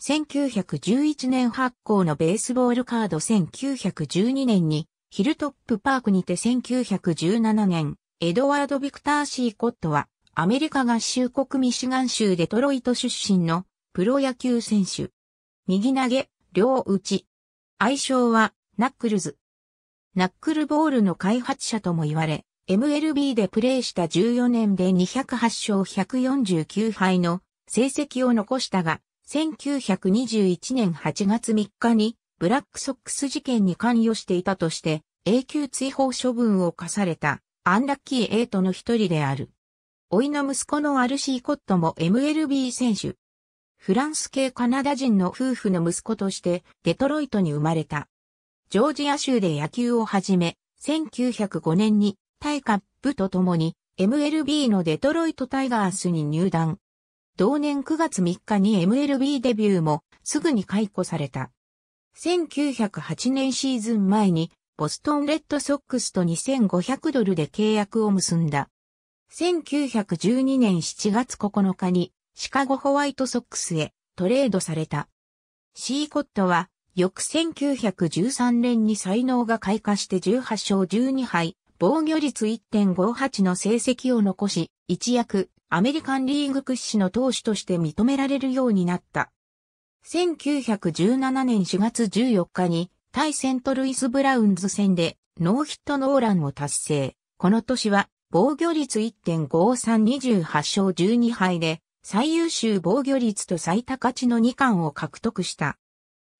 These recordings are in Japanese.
1911年発行のベースボールカード1912年にヒルトップパークにて1917年、エドワード・ビクター・シー・コットはアメリカ合衆国ミシガン州デトロイト出身のプロ野球選手。右投げ、両打ち。愛称はナックルズ。ナックルボールの開発者とも言われ、MLB でプレーした14年で208勝149敗の成績を残したが、1921年8月3日にブラックソックス事件に関与していたとして永久追放処分を課されたアンラッキーエイトの一人である。老いの息子のアルシー・コットも MLB 選手。フランス系カナダ人の夫婦の息子としてデトロイトに生まれた。ジョージア州で野球を始め、1905年にタイカップと共に MLB のデトロイトタイガースに入団。同年9月3日に MLB デビューもすぐに解雇された。1908年シーズン前にボストンレッドソックスと2500ドルで契約を結んだ。1912年7月9日にシカゴホワイトソックスへトレードされた。シーコットは翌1913年に才能が開花して18勝12敗防御率1.58の成績を残し、一躍、アメリカンリーグ屈指の投手として認められるようになった。1917年4月14日に、対セントルイス・ブラウンズ戦で、ノーヒットノーランを達成。この年は、防御率1.5328勝12敗で、最優秀防御率と最多勝ちの2冠を獲得した。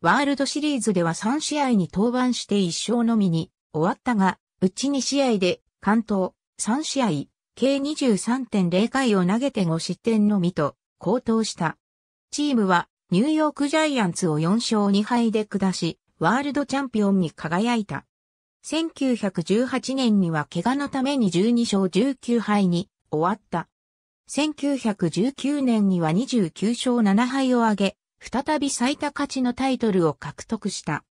ワールドシリーズでは3試合に登板して1勝のみに終わったが、うち2試合で、関東、3試合、計23.0回を投げて5失点のみと、高騰した。チームは、ニューヨークジャイアンツを4勝2敗で下し、ワールドチャンピオンに輝いた。1918年には怪我のために12勝19敗に終わった。1919年には29勝7敗を挙げ、再び最多勝ちのタイトルを獲得した。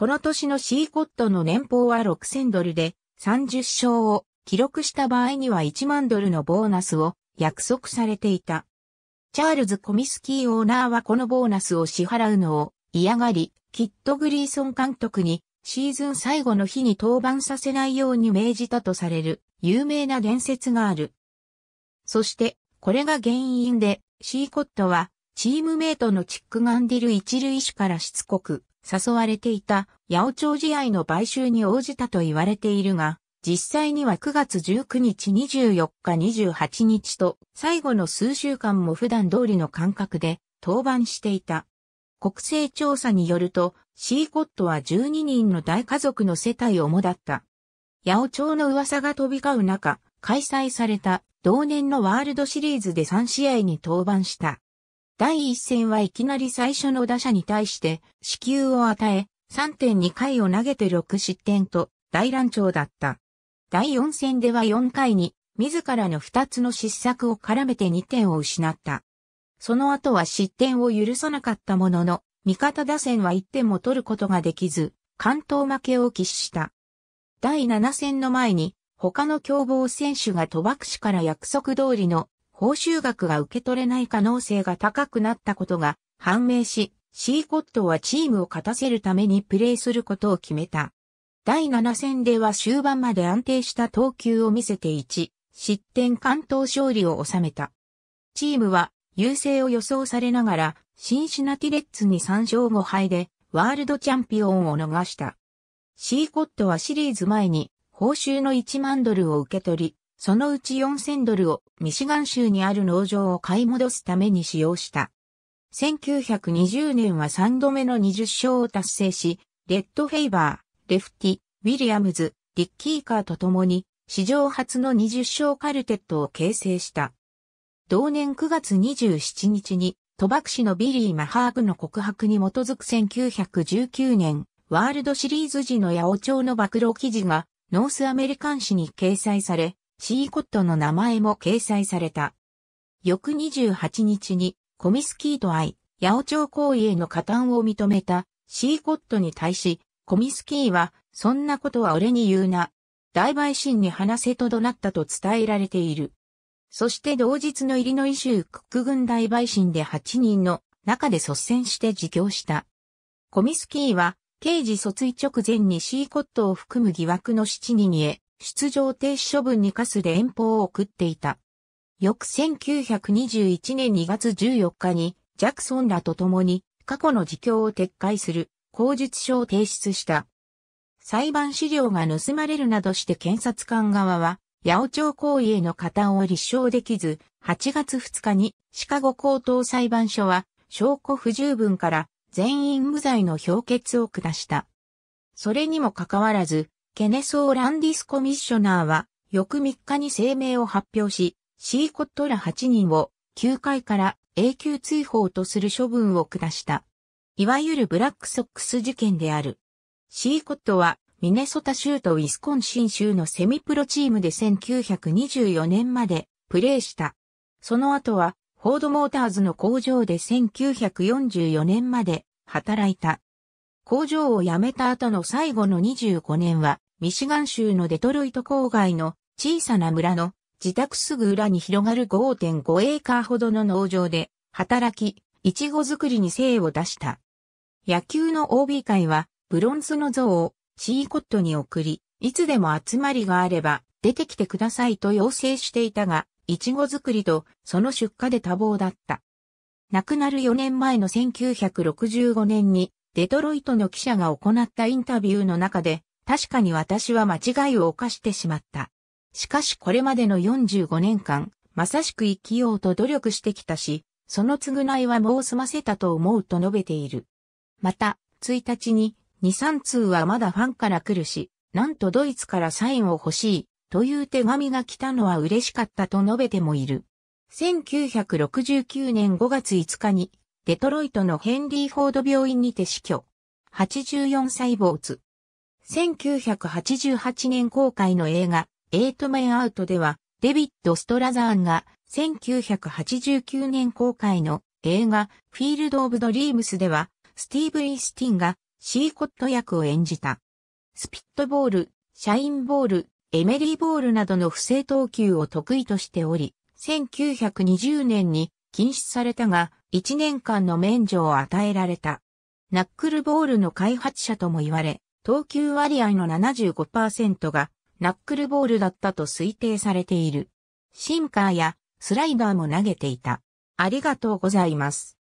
この年のシーコットの年俸は6000ドルで、30勝を記録した場合には1万ドルのボーナスを約束されていた。チャールズ・コミスキーオーナーはこのボーナスを支払うのを嫌がり、キット・グリーソン監督にシーズン最後の日に登板させないように命じたとされる有名な伝説がある。そして、これが原因で、シーコットはチームメイトのチック・ガンディル一塁手からしつこく誘われていた八百長試合の買収に応じたと言われているが、実際には9月19日24日28日と最後の数週間も普段通りの間隔で登板していた。国勢調査によると、シーコットは12人の大家族の世帯を主だった。八百長の噂が飛び交う中、開催された同年のワールドシリーズで3試合に登板した。第1戦はいきなり最初の打者に対して、死球を与え、3.2回を投げて6失点と、大乱調だった。第4戦では4回に、自らの2つの失策を絡めて2点を失った。その後は失点を許さなかったものの、味方打線は1点も取ることができず、関東負けを喫した。第7戦の前に、他の競合選手が戸士から約束通りの報酬額が受け取れない可能性が高くなったことが判明し、シーコットはチームを勝たせるためにプレーすることを決めた。第7戦では終盤まで安定した投球を見せて1、失点関東勝利を収めた。チームは優勢を予想されながら、シンシナティレッツに3勝5敗で、ワールドチャンピオンを逃した。シーコットはシリーズ前に、報酬の1万ドルを受け取り、そのうち4000ドルをミシガン州にある農場を買い戻すために使用した。1920年は3度目の20勝を達成し、レッド・フェイバー、レフティ、ウィリアムズ、リッキーカーと共に史上初の20勝カルテットを形成した。同年9月27日に、賭博士のビリー・マハーグの告白に基づく1919年、ワールドシリーズ時の八百長の暴露記事が、ノースアメリカン誌に掲載され、シーコットの名前も掲載された。翌28日にコミスキーと会い、八王朝行為への加担を認めたシーコットに対し、コミスキーは、そんなことは俺に言うな。大陪審に話せと怒鳴ったと伝えられている。そして同日のイリノイ州クック軍大陪審で8人の中で率先して自供した。コミスキーは、刑事訴追直前にシーコットを含む疑惑の7人へ、出場停止処分に課す連邦を送っていた。翌1921年2月14日に、ジャクソンらと共に、過去の自供を撤回する、口述書を提出した。裁判資料が盗まれるなどして検察官側は、八尾町行為への加担を立証できず、8月2日にシカゴ高等裁判所は証拠不十分から全員無罪の評決を下した。それにもかかわらず、ケネソー・ランディスコミッショナーは、翌3日に声明を発表し、シーコットら8人を、9回から永久追放とする処分を下した。いわゆるブラックソックス事件である。シーコットは、ミネソタ州とウィスコンシン州のセミプロチームで1924年までプレーした。その後は、フォードモーターズの工場で1944年まで働いた。工場を辞めた後の最後の25年は、ミシガン州のデトロイト郊外の小さな村の自宅すぐ裏に広がる5.5エーカーほどの農場で働き、イチゴ作りに精を出した。野球の OB 会はブロンズの像をシーコットに送り、いつでも集まりがあれば出てきてくださいと要請していたが、イチゴ作りとその出荷で多忙だった。亡くなる4年前の1965年にデトロイトの記者が行ったインタビューの中で、確かに私は間違いを犯してしまった。しかしこれまでの45年間、まさしく生きようと努力してきたし、その償いはもう済ませたと思うと述べている。また、1日に、2、3通はまだファンから来るし、なんとドイツからサインを欲しい、という手紙が来たのは嬉しかったと述べてもいる。1969年5月5日に、デトロイトのヘンリー・フォード病院にて死去。84歳没。1988年公開の映画、エイトメンアウトでは、デビッド・ストラザーンが、1989年公開の映画、フィールド・オブ・ドリームスでは、スティーブ・イースティンが、シーコット役を演じた。スピットボール、シャインボール、エメリーボールなどの不正投球を得意としており、1920年に禁止されたが、1年間の免除を与えられた。ナックルボールの開発者とも言われ、投球割合の75%がナックルボールだったと推定されている。シンカーやスライダーも投げていた。ありがとうございます。